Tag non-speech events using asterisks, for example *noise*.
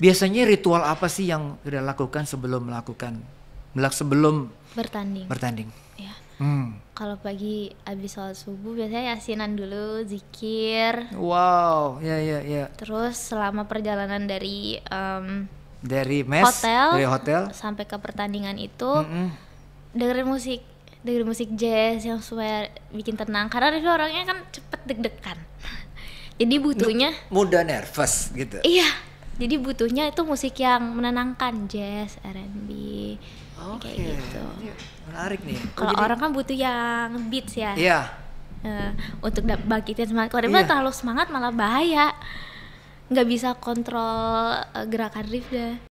Biasanya ritual apa sih yang sudah lakukan sebelum melakukan melak sebelum bertanding? Bertanding. Ya. Hmm. Kalau pagi habis sholat subuh biasanya yasinan dulu, zikir. Wow, ya yeah, ya yeah, ya. Yeah. Terus selama perjalanan dari um, dari mes, hotel, dari hotel sampai ke pertandingan itu mm -hmm. dengerin musik dengerin musik jazz yang supaya bikin tenang karena itu orangnya kan cepet deg-degan *laughs* jadi butuhnya mudah nervous gitu iya jadi butuhnya itu musik yang menenangkan jazz R&B okay. kayak gitu menarik nih kalau jadi... orang kan butuh yang beats ya iya yeah. Uh, untuk bangkitin semangat kalau yeah. terlalu semangat malah bahaya nggak bisa kontrol eh, gerakan riff deh